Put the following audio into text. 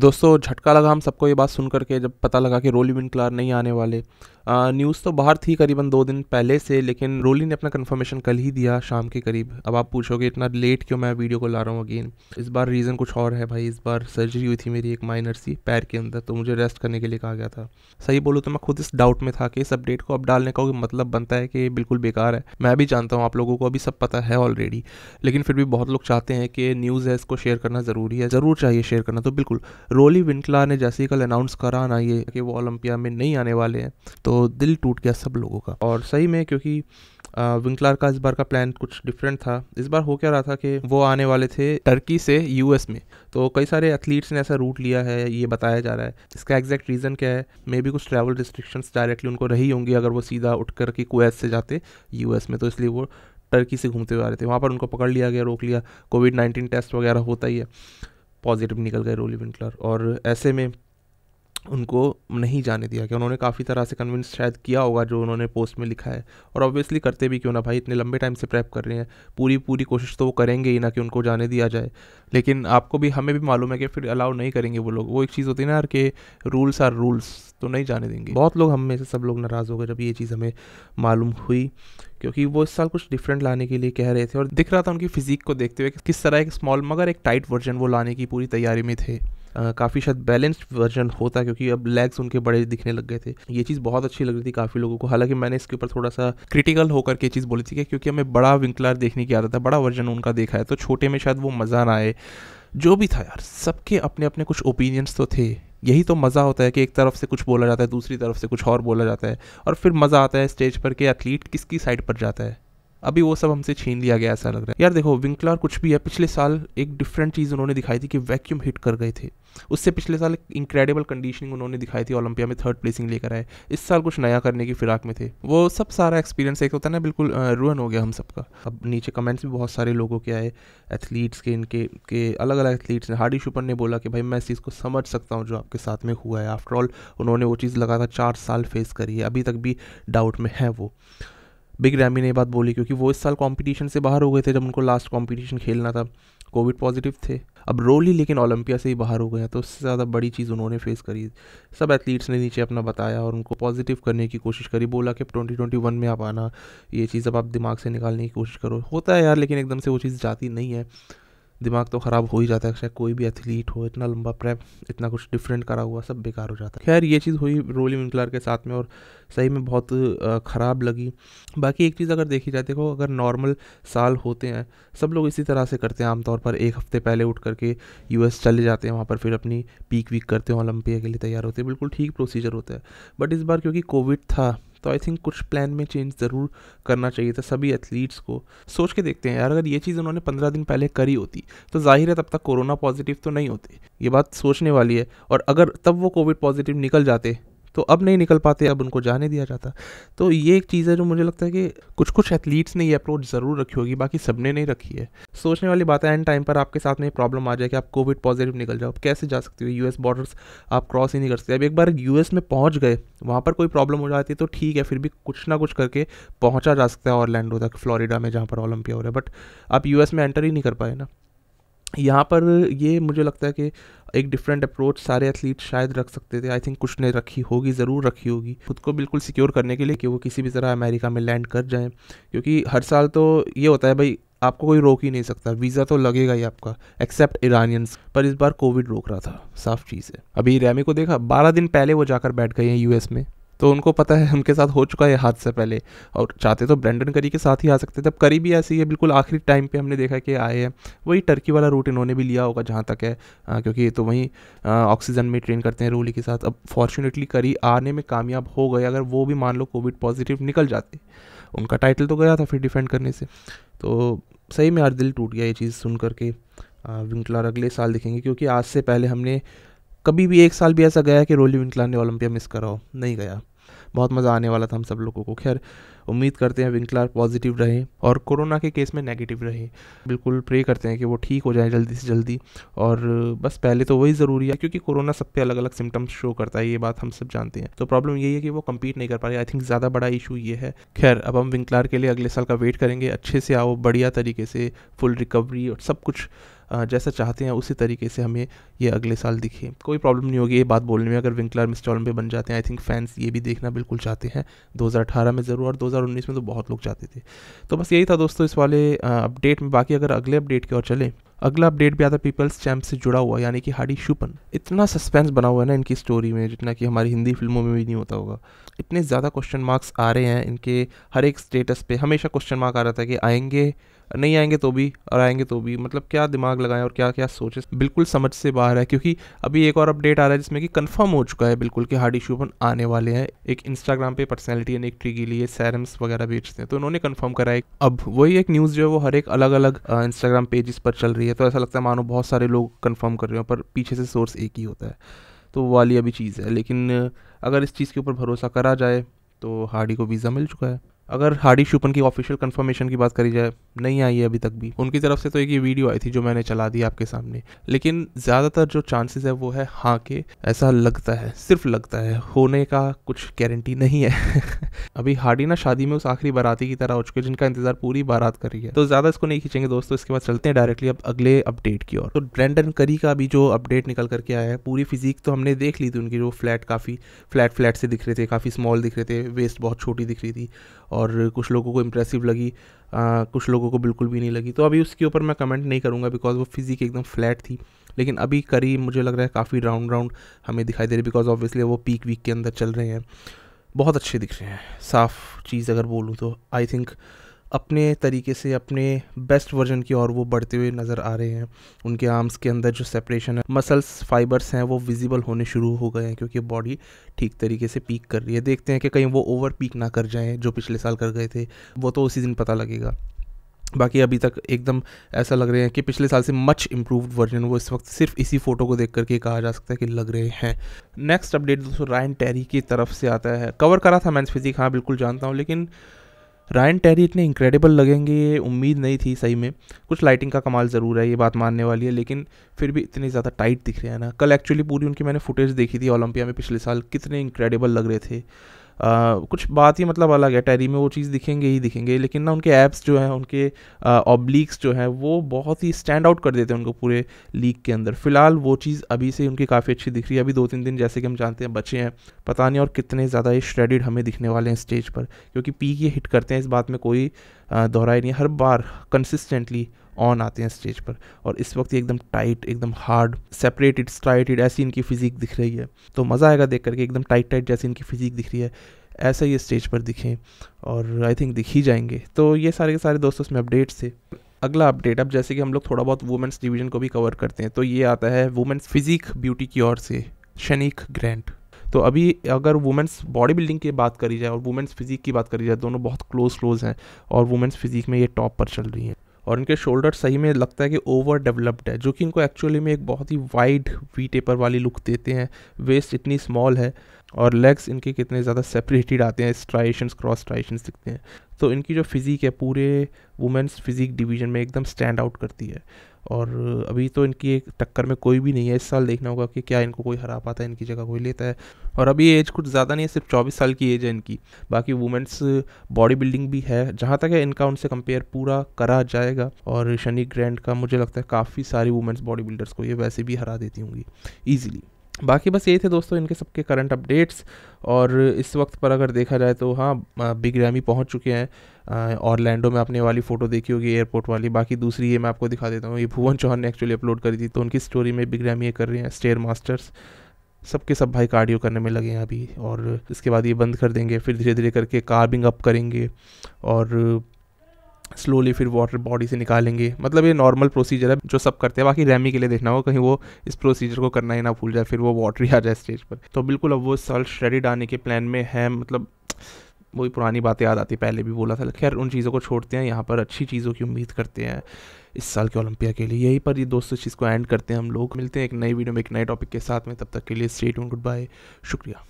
दोस्तों झटका लगा हम सबको ये बात सुन करके जब पता लगा कि रोली विन क्लार नहीं आने वाले न्यूज़ तो बाहर थी करीबन दो दिन पहले से लेकिन रोली ने अपना कन्फर्मेशन कल ही दिया शाम के करीब अब आप पूछोगे इतना लेट क्यों मैं वीडियो को ला रहा हूँ अगेन इस बार रीज़न कुछ और है भाई इस बार सर्जरी हुई थी मेरी एक माइनर सी पैर के अंदर तो मुझे रेस्ट करने के लिए कहा गया था सही बोलूँ तो मैं खुद इस डाउट में था कि इस अपडेट को अब डालने का मतलब बनता है कि बिल्कुल बेकार है मैं भी जानता हूँ आप लोगों को अभी सब पता है ऑलरेडी लेकिन फिर भी बहुत लोग चाहते हैं कि न्यूज़ है इसको शेयर करना ज़रूरी है ज़रूर चाहिए शेयर करना तो बिल्कुल रोली विंटला ने जैसे ही कल अनाउंस करा ना ये कि वो ओलंपिया में नहीं आने वाले हैं तो तो दिल टूट गया सब लोगों का और सही में क्योंकि विंकलार का इस बार का प्लान कुछ डिफरेंट था इस बार हो क्या रहा था कि वो आने वाले थे टर्की से यूएस में तो कई सारे एथलीट्स ने ऐसा रूट लिया है ये बताया जा रहा है इसका एग्जैक्ट रीज़न क्या है मे बी कुछ ट्रैवल रिस्ट्रिक्शंस डायरेक्टली उनको रही होंगी अगर वो सीधा उठ कर के कुवैत से जाते यूएस में तो इसलिए वो टर्की से घूमते हुए आ रहे थे वहाँ पर उनको पकड़ लिया गया रोक लिया कोविड नाइन्टीन टेस्ट वगैरह होता ही है पॉजिटिव निकल गए रोली विंकलर और ऐसे में उनको नहीं जाने दिया गया उन्होंने काफ़ी तरह से कन्विंस शायद किया होगा जो उन्होंने पोस्ट में लिखा है और ऑब्वियसली करते भी क्यों ना भाई इतने लंबे टाइम से प्रेप कर रहे हैं पूरी पूरी कोशिश तो वो करेंगे ही ना कि उनको जाने दिया जाए लेकिन आपको भी हमें भी मालूम है कि फिर अलाउ नहीं करेंगे वो लोग वो एक चीज़ होती है ना यार कि रूल्स आर रूल्स तो नहीं जाने देंगे बहुत लोग हम में से सब लोग नाराज़ हो गए जब ये चीज़ हमें मालूम हुई क्योंकि वो इस साल कुछ डिफरेंट लाने के लिए कह रहे थे और दिख रहा था उनकी फिजिक को देखते हुए किस तरह एक स्मॉल मगर एक टाइट वर्जन वो लाने की पूरी तैयारी में थे काफ़ी शायद बैलेंस्ड वर्जन होता क्योंकि अब लेग्स उनके बड़े दिखने लग गए थे ये चीज़ बहुत अच्छी लग रही थी काफ़ी लोगों को हालांकि मैंने इसके ऊपर थोड़ा सा क्रिटिकल होकर के चीज़ बोली थी कि क्योंकि हमें बड़ा विंकलर देखने की आदत है बड़ा वर्जन उनका देखा है तो छोटे में शायद वो मज़ा ना आए जो भी था यार सबके अपने अपने कुछ ओपिनियंस तो थे यही तो मज़ा होता है कि एक तरफ से कुछ बोला जाता है दूसरी तरफ से कुछ और बोला जाता है और फिर मज़ा आता है स्टेज पर कि एथलीट किसकी साइड पर जाता है अभी वो सब हमसे छीन लिया गया ऐसा लग रहा है यार देखो विंकलर कुछ भी है पिछले साल एक डिफरेंट चीज़ उन्होंने दिखाई थी कि वैक्यूम हिट कर गए थे उससे पिछले साल एक कंडीशनिंग उन्होंने दिखाई थी ओलंपिया में थर्ड प्लेसिंग लेकर आए इस साल कुछ नया करने की फिराक में थे वो सब सारा एक्सपीरियंस एक होता है ना बिल्कुल रुअन हो गया हम सबका अब नीचे कमेंट्स भी बहुत सारे लोगों के आए एथलीट्स के इनके के अलग अलग एथलीट्स ने हार्डी शुपन ने बोला कि भाई मैं इस चीज़ को समझ सकता हूँ जो आपके साथ में हुआ है आफ्टरऑल उन्होंने वो चीज़ लगातार चार साल फेस करी है अभी तक भी डाउट में है वो बिग रैमी ने बात बोली क्योंकि वो इस साल कंपटीशन से बाहर हो गए थे जब उनको लास्ट कंपटीशन खेलना था कोविड पॉजिटिव थे अब रोली लेकिन ओलंपिया से ही बाहर हो गया तो उससे ज़्यादा बड़ी चीज़ उन्होंने फेस करी सब एथलीट्स ने नीचे अपना बताया और उनको पॉजिटिव करने की कोशिश करी बोला कि ट्वेंटी ट्वेंटी वन में आप आना ये चीज़ अब आप दिमाग से निकालने की कोशिश करो होता है यार लेकिन एकदम से वो चीज़ जाती नहीं है दिमाग तो ख़राब हो ही जाता है चाहे कोई भी एथलीट हो इतना लंबा प्रेप इतना कुछ डिफरेंट करा हुआ सब बेकार हो जाता है खैर ये चीज़ हुई रोली विंकलर के साथ में और सही में बहुत ख़राब लगी बाकी एक चीज़ अगर देखी जाए देखो अगर नॉर्मल साल होते हैं सब लोग इसी तरह से करते हैं आमतौर पर एक हफ्ते पहले उठ करके यू चले जाते हैं वहाँ पर फिर अपनी पीक वीक करते हैं ओलंपिया के लिए तैयार होते हैं बिल्कुल ठीक प्रोसीजर होता है बट इस बार क्योंकि कोविड था तो आई थिंक कुछ प्लान में चेंज ज़रूर करना चाहिए था सभी एथलीट्स को सोच के देखते हैं यार अगर ये चीज़ उन्होंने पंद्रह दिन पहले करी होती तो जाहिर है तब तक कोरोना पॉजिटिव तो नहीं होते ये बात सोचने वाली है और अगर तब वो कोविड पॉजिटिव निकल जाते तो अब नहीं निकल पाते अब उनको जाने दिया जाता तो ये एक चीज़ है जो मुझे लगता है कि कुछ कुछ एथलीट्स ने ये अप्रोच ज़रूर रखी होगी बाकी सबने नहीं रखी है सोचने वाली बात है एंड टाइम पर आपके साथ में प्रॉब्लम आ जाए कि आप कोविड पॉजिटिव निकल जाओ आप कैसे जा सकते हो यू एस आप क्रॉस ही नहीं कर सकते अब एक बार यू में पहुँच गए वहाँ पर कोई प्रॉब्लम हो जाती है तो ठीक है फिर भी कुछ ना कुछ करके पहुँचा जा सकता है ऑरलैंडो तक फ्लोरिडा में जहाँ पर ओलंपिया हो रहा है बट आप यू में एंटर ही नहीं कर पाए ना यहाँ पर ये मुझे लगता है कि एक डिफरेंट अप्रोच सारे एथलीट शायद रख सकते थे आई थिंक कुछ ने रखी होगी ज़रूर रखी होगी खुद को बिल्कुल सिक्योर करने के लिए कि वो किसी भी तरह अमेरिका में लैंड कर जाएं क्योंकि हर साल तो ये होता है भाई आपको कोई रोक ही नहीं सकता वीज़ा तो लगेगा ही आपका एक्सेप्ट ईरानियंस पर इस बार कोविड रोक रहा था साफ चीज़ है अभी रैमी को देखा बारह दिन पहले वो जाकर बैठ गए हैं यूएस में तो उनको पता है उनके साथ हो चुका है हाथ से पहले और चाहते तो ब्रेंडन करी के साथ ही आ सकते थे करी भी ऐसी है बिल्कुल आखिरी टाइम पर हमने देखा कि आए हैं वही टर्की वाला रूट इन्होंने भी लिया होगा जहाँ तक है आ, क्योंकि तो वहीं ऑक्सीजन में ट्रेन करते हैं रूली के साथ अब फॉर्चुनेटली करी आने में कामयाब हो गए अगर वो भी मान लो कोविड पॉजिटिव निकल जाते उनका टाइटल तो गया था फिर डिफेंड करने से तो सही में यार दिल टूट गया ये चीज़ सुन करके विंकलर अगले साल देखेंगे क्योंकि आज से पहले हमने कभी भी एक साल भी ऐसा गया कि रोली विंकलार ने ओलंपिया मिस करा हो नहीं गया बहुत मज़ा आने वाला था हम सब लोगों को खैर उम्मीद करते हैं विंकलार पॉजिटिव रहें और कोरोना के केस में नेगेटिव रहें बिल्कुल प्रे करते हैं कि वो ठीक हो जाए जल्दी से जल्दी और बस पहले तो वही ज़रूरी है क्योंकि कोरोना सब पे अलग अलग सिम्टम्स शो करता है ये बात हम सब जानते हैं तो प्रॉब्लम यही है कि वो कम्पीट नहीं कर पा रहे आई थिंक ज़्यादा बड़ा इशू ये है खैर अब हम विंकलार के लिए अगले साल का वेट करेंगे अच्छे से आओ बढ़िया तरीके से फुल रिकवरी और सब कुछ जैसा चाहते हैं उसी तरीके से हमें ये अगले साल दिखे कोई प्रॉब्लम नहीं होगी ये बात बोलने में अगर विंकलर मिस्टॉलम पे बन जाते हैं आई थिंक फैंस ये भी देखना बिल्कुल चाहते हैं 2018 में ज़रूर और 2019 में तो बहुत लोग चाहते थे तो बस यही था दोस्तों इस वाले अपडेट में बाकी अगर अगले अपडेट की ओर चलें अगला अपडेट भी आता है पीपल्स चैम्प से जुड़ा हुआ यानी कि हाडी शुपन इतना सस्पेंस बना हुआ है ना इनकी स्टोरी में जितना कि हमारी हिंदी फिल्मों में भी नहीं होता होगा इतने ज़्यादा क्वेश्चन मार्क्स आ रहे हैं इनके हर एक स्टेटस पे हमेशा क्वेश्चन मार्क आ रहा था कि आएंगे नहीं आएंगे तो भी और आएंगे तो भी मतलब क्या दिमाग लगाएं और क्या क्या सोचे बिल्कुल समझ से बाहर है क्योंकि अभी एक और अपडेट आ रहा है जिसमें कि कंफर्म हो चुका है बिल्कुल कि हार्डी शूपन आने वाले हैं एक इंस्टाग्राम पे पर्सनैलिटी ने एक ट्रिगी लिए सैरम्स वगैरह बेचते हैं तो उन्होंने कन्फर्म करा है अब वही एक न्यूज़ जो है वो हर एक अलग अलग इंस्टाग्राम पेजेस पर चल रही है है तो ऐसा लगता है मानो बहुत सारे लोग कन्फर्म कर रहे हो पर पीछे से सोर्स एक ही होता है तो वो वाली अभी चीज़ है लेकिन अगर इस चीज़ के ऊपर भरोसा करा जाए तो हार्डी को वीज़ा मिल चुका है अगर हार्डी शुपन की ऑफिशियल कंफर्मेशन की बात करी जाए नहीं आई है अभी तक भी उनकी तरफ से तो एक ये वीडियो आई थी जो मैंने चला दी आपके सामने लेकिन ज़्यादातर जो चांसेस है वो है हाँ के ऐसा लगता है सिर्फ लगता है होने का कुछ गारंटी नहीं है अभी हार्डी ना शादी में उस आखिरी बाराती की तरह हो चुके जिनका इंतजार पूरी बारात करी है तो ज़्यादा इसको नहीं खींचेंगे दोस्तों इसके बाद चलते हैं डायरेक्टली अब अगले अपडेट की ओर तो ब्रेंडन करी का भी जो अपडेट निकल करके आया है पूरी फिजिक तो हमने देख ली थी उनकी जो फ्लैट काफ़ी फ्लैट फ्लैट से दिख रहे थे काफ़ी स्मॉल दिख रहे थे वेस्ट बहुत छोटी दिख रही थी और और कुछ लोगों को इम्प्रेसिव लगी आ, कुछ लोगों को बिल्कुल भी नहीं लगी तो अभी उसके ऊपर मैं कमेंट नहीं करूँगा बिकॉज वो फिजिक एकदम फ्लैट थी लेकिन अभी करी मुझे लग रहा है काफ़ी राउंड राउंड हमें दिखाई दे रही बिकॉज ऑब्वियसली वो पीक वीक के अंदर चल रहे हैं बहुत अच्छे दिख रहे हैं साफ चीज़ अगर बोलूँ तो आई थिंक अपने तरीके से अपने बेस्ट वर्जन की ओर वो बढ़ते हुए नज़र आ रहे हैं उनके आर्म्स के अंदर जो सेपरेशन है मसल्स फाइबर्स हैं वो विजिबल होने शुरू हो गए हैं क्योंकि बॉडी ठीक तरीके से पीक कर रही है देखते हैं कि कहीं वो ओवर पीक ना कर जाएं जो पिछले साल कर गए थे वो तो उसी दिन पता लगेगा बाकी अभी तक एकदम ऐसा लग रहे हैं कि पिछले साल से मच इम्प्रूव्ड वर्जन वो इस वक्त सिर्फ इसी फोटो को देख करके कहा जा सकता है कि लग रहे हैं नेक्स्ट अपडेट दोस्तों रायन टेरी की तरफ से आता है कवर करा था मैं फिजिक हाँ बिल्कुल जानता हूँ लेकिन रायन टेरी इतने इंक्रेडिबल लगेंगे ये उम्मीद नहीं थी सही में कुछ लाइटिंग का कमाल ज़रूर है ये बात मानने वाली है लेकिन फिर भी इतने ज़्यादा टाइट दिख रहे हैं ना कल एक्चुअली पूरी उनकी मैंने फुटेज देखी थी ओलंपिया में पिछले साल कितने इंक्रेडिबल लग रहे थे आ, कुछ बात ही मतलब अलग है टैरी में वो चीज़ दिखेंगे ही दिखेंगे लेकिन ना उनके ऐप्स जो हैं उनके ऑब्लिक्स जो हैं वो बहुत ही स्टैंड आउट कर देते हैं उनको पूरे लीग के अंदर फिलहाल वो चीज़ अभी से उनकी काफ़ी अच्छी दिख रही है अभी दो तीन दिन जैसे कि हम जानते हैं बचे हैं पता नहीं और कितने ज़्यादा ये श्रेडिड हमें दिखने वाले हैं स्टेज पर क्योंकि पी ये हिट करते हैं इस बात में कोई दोहराई नहीं हर बार कंसिस्टेंटली ऑन आते हैं स्टेज पर और इस वक्त ये एकदम टाइट एकदम हार्ड सेपरेटेड स्ट्राइटेड ऐसी इनकी फिजिक दिख रही है तो मज़ा आएगा देख करके एकदम टाइट टाइट जैसी इनकी फिजिक दिख रही है ऐसा ही स्टेज पर दिखें और आई थिंक दिख ही जाएंगे तो ये सारे के सारे दोस्तों इसमें अपडेट्स थे अगला अपडेट अब जैसे कि हम लोग थोड़ा बहुत वुमेंस डिवीजन को भी कवर करते हैं तो ये आता है वुमेंस फिजिक ब्यूटी की ओर से शनिक ग्रैंड तो अभी अगर वुमेंस बॉडी बिल्डिंग की बात करी जाए और वुमेंस फिजिक की बात करी जाए दोनों बहुत क्लोज क्लोज हैं और वुमेंस फिजिक में ये टॉप पर चल रही हैं और इनके शोल्डर सही में लगता है कि ओवर डेवलप्ड है जो कि इनको एक्चुअली में एक बहुत ही वाइड वी टेपर वाली लुक देते हैं वेस्ट इतनी स्मॉल है और लेग्स इनके कितने ज़्यादा सेपरेटेड आते हैं स्ट्राइशंस क्रॉस स्ट्राइशंस दिखते हैं तो इनकी जो फिज़िक है पूरे वुमेंस फिज़िक डिवीजन में एकदम स्टैंड आउट करती है और अभी तो इनकी एक टक्कर में कोई भी नहीं है इस साल देखना होगा कि क्या इनको कोई हरा पाता है इनकी जगह कोई लेता है और अभी एज कुछ ज़्यादा नहीं है सिर्फ चौबीस साल की एज है इनकी बाकी वुमेंस बॉडी बिल्डिंग भी है जहाँ तक है इनका उनसे कंपेयर पूरा करा जाएगा और शनि ग्रैंड का मुझे लगता है काफ़ी सारी वुमेंस बॉडी बिल्डर्स को ये वैसे भी हरा देती होंगी ईजिली बाकी बस यही थे दोस्तों इनके सबके करंट अपडेट्स और इस वक्त पर अगर देखा जाए तो हाँ बिग रैमी पहुँच चुके हैं और लैंडो में आपने वाली फ़ोटो देखी होगी एयरपोर्ट वाली बाकी दूसरी ये मैं आपको दिखा देता हूँ ये भुवन चौहान ने एक्चुअली अपलोड करी थी तो उनकी स्टोरी में बिग रैमी ये कर रहे हैं स्टेयर मास्टर्स सबके सब भाई कार्डियो करने में लगे हैं अभी और इसके बाद ये बंद कर देंगे फिर धीरे धीरे करके कार्बिंग अप करेंगे और स्लोली फिर वाटर बॉडी से निकालेंगे मतलब ये नॉर्मल प्रोसीजर है जो सब करते हैं बाकी रैमी के लिए देखना होगा कहीं वो इस प्रोसीजर को करना ही ना भूल जाए फिर वो वाटर ही आ जाए स्टेज पर तो बिल्कुल अब वो साल श्रेडिड आने के प्लान में है मतलब वही पुरानी बातें याद आती पहले भी बोला था खैर उन चीज़ों को छोड़ते हैं यहाँ पर अच्छी चीज़ों की उम्मीद करते हैं इस साल के ओलंपिया के लिए यही पर ये दोस्तों चीज़ को एंड करते हैं हम लोग मिलते हैं एक नई वीडियो में एक नए टॉपिक के साथ में तब तक के लिए स्टेट गुड बाय शुक्रिया